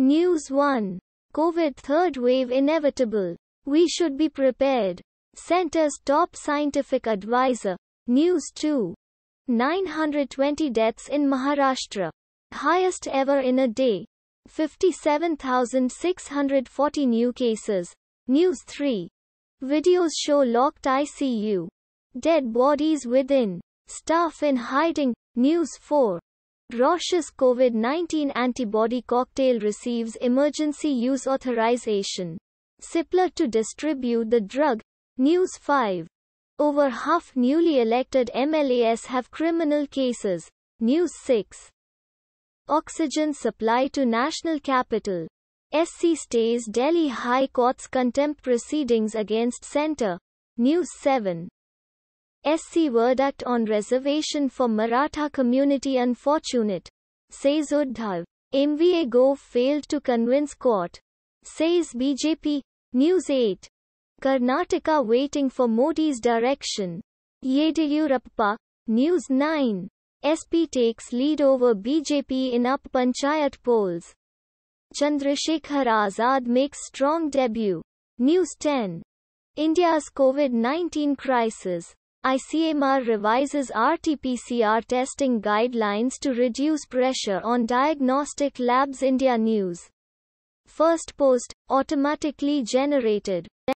News 1. COVID third wave inevitable. We should be prepared. Center's top scientific advisor. News 2. 920 deaths in Maharashtra. Highest ever in a day. 57,640 new cases. News 3. Videos show locked ICU. Dead bodies within. Staff in hiding. News 4. Roche's COVID-19 antibody cocktail receives emergency use authorization. Cipla to distribute the drug. News 5. Over half newly elected MLAs have criminal cases. News 6. Oxygen supply to national capital. SC stays Delhi High Court's contempt proceedings against Centre. News 7. SC verdict on reservation for Maratha community unfortunate, says Uddhav. MVA Gove failed to convince court, says BJP. News 8. Karnataka waiting for Modi's direction. Yediyurappa, News 9. SP takes lead over BJP in up panchayat polls. Chandrasekhar Azad makes strong debut. News 10. India's COVID-19 crisis. ICMR revises RT-PCR testing guidelines to reduce pressure on diagnostic labs India News. First post, automatically generated.